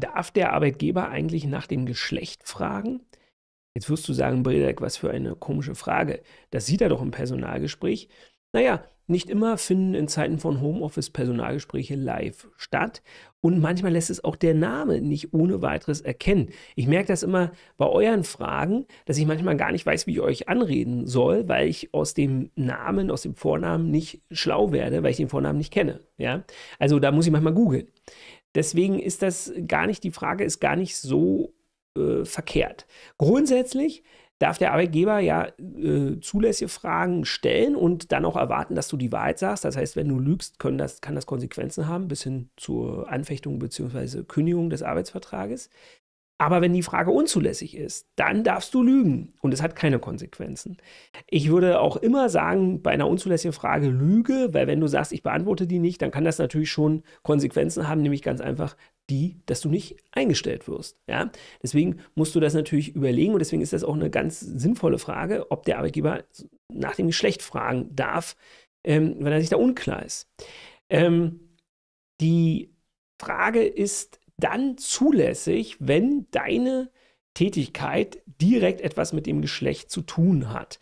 Darf der Arbeitgeber eigentlich nach dem Geschlecht fragen? Jetzt wirst du sagen, Bredek, was für eine komische Frage. Das sieht er doch im Personalgespräch. Naja, nicht immer finden in Zeiten von Homeoffice Personalgespräche live statt und manchmal lässt es auch der Name nicht ohne weiteres erkennen. Ich merke das immer bei euren Fragen, dass ich manchmal gar nicht weiß, wie ich euch anreden soll, weil ich aus dem Namen, aus dem Vornamen nicht schlau werde, weil ich den Vornamen nicht kenne. Ja? Also da muss ich manchmal googeln. Deswegen ist das gar nicht, die Frage ist gar nicht so äh, verkehrt. Grundsätzlich darf der Arbeitgeber ja äh, zulässige Fragen stellen und dann auch erwarten, dass du die Wahrheit sagst. Das heißt, wenn du lügst, das, kann das Konsequenzen haben, bis hin zur Anfechtung bzw. Kündigung des Arbeitsvertrages. Aber wenn die Frage unzulässig ist, dann darfst du lügen und es hat keine Konsequenzen. Ich würde auch immer sagen, bei einer unzulässigen Frage lüge, weil wenn du sagst, ich beantworte die nicht, dann kann das natürlich schon Konsequenzen haben, nämlich ganz einfach die, dass du nicht eingestellt wirst. Ja? Deswegen musst du das natürlich überlegen und deswegen ist das auch eine ganz sinnvolle Frage, ob der Arbeitgeber nach dem Geschlecht fragen darf, ähm, wenn er sich da unklar ist. Ähm, die Frage ist, dann zulässig, wenn deine Tätigkeit direkt etwas mit dem Geschlecht zu tun hat.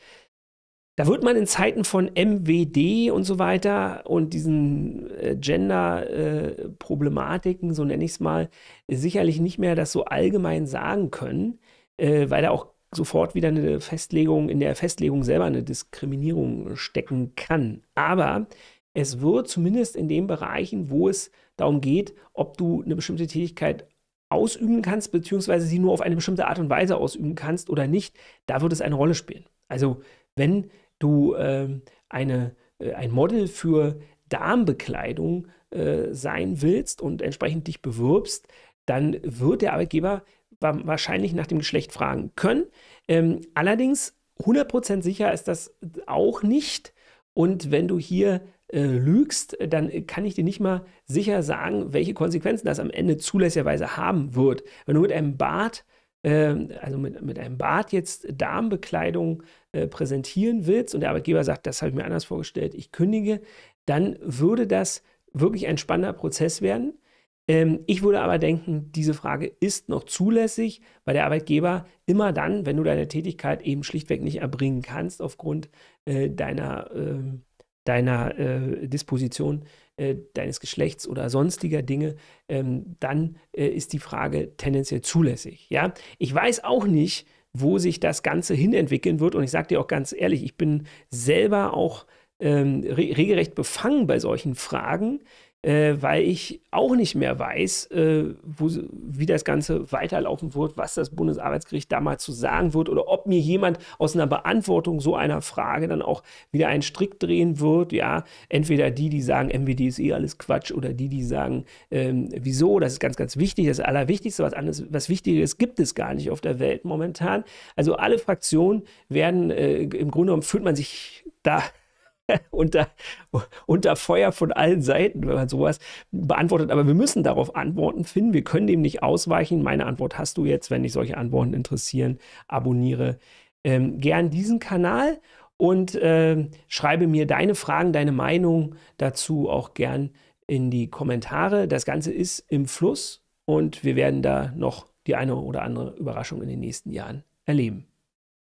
Da wird man in Zeiten von MWD und so weiter und diesen äh, Gender-Problematiken, äh, so nenne ich es mal, sicherlich nicht mehr das so allgemein sagen können, äh, weil da auch sofort wieder eine Festlegung, in der Festlegung selber eine Diskriminierung stecken kann. Aber es wird zumindest in den Bereichen, wo es darum geht, ob du eine bestimmte Tätigkeit ausüben kannst, beziehungsweise sie nur auf eine bestimmte Art und Weise ausüben kannst oder nicht, da wird es eine Rolle spielen. Also wenn du äh, eine, äh, ein Model für Darmbekleidung äh, sein willst und entsprechend dich bewirbst, dann wird der Arbeitgeber wahrscheinlich nach dem Geschlecht fragen können. Ähm, allerdings 100% sicher ist das auch nicht. Und wenn du hier äh, lügst, dann kann ich dir nicht mal sicher sagen, welche Konsequenzen das am Ende zulässigerweise haben wird. Wenn du mit einem Bart ähm, also mit, mit einem Bart jetzt Darmbekleidung äh, präsentieren willst und der Arbeitgeber sagt, das habe ich mir anders vorgestellt, ich kündige, dann würde das wirklich ein spannender Prozess werden. Ähm, ich würde aber denken, diese Frage ist noch zulässig, weil der Arbeitgeber immer dann, wenn du deine Tätigkeit eben schlichtweg nicht erbringen kannst aufgrund äh, deiner ähm, deiner äh, Disposition äh, deines Geschlechts oder sonstiger Dinge, ähm, dann äh, ist die Frage tendenziell zulässig. Ja? Ich weiß auch nicht, wo sich das Ganze hinentwickeln wird. Und ich sage dir auch ganz ehrlich, ich bin selber auch ähm, re regelrecht befangen bei solchen Fragen, äh, weil ich auch nicht mehr weiß, äh, wo, wie das Ganze weiterlaufen wird, was das Bundesarbeitsgericht damals zu sagen wird oder ob mir jemand aus einer Beantwortung so einer Frage dann auch wieder einen Strick drehen wird. Ja, entweder die, die sagen, MWD ist eh alles Quatsch oder die, die sagen, ähm, wieso, das ist ganz, ganz wichtig, das Allerwichtigste, was anderes, was Wichtigeres gibt es gar nicht auf der Welt momentan. Also alle Fraktionen werden, äh, im Grunde genommen fühlt man sich da unter, unter Feuer von allen Seiten, wenn man sowas beantwortet. Aber wir müssen darauf Antworten finden. Wir können dem nicht ausweichen. Meine Antwort hast du jetzt, wenn dich solche Antworten interessieren. Abonniere ähm, gern diesen Kanal und äh, schreibe mir deine Fragen, deine Meinung dazu auch gern in die Kommentare. Das Ganze ist im Fluss und wir werden da noch die eine oder andere Überraschung in den nächsten Jahren erleben.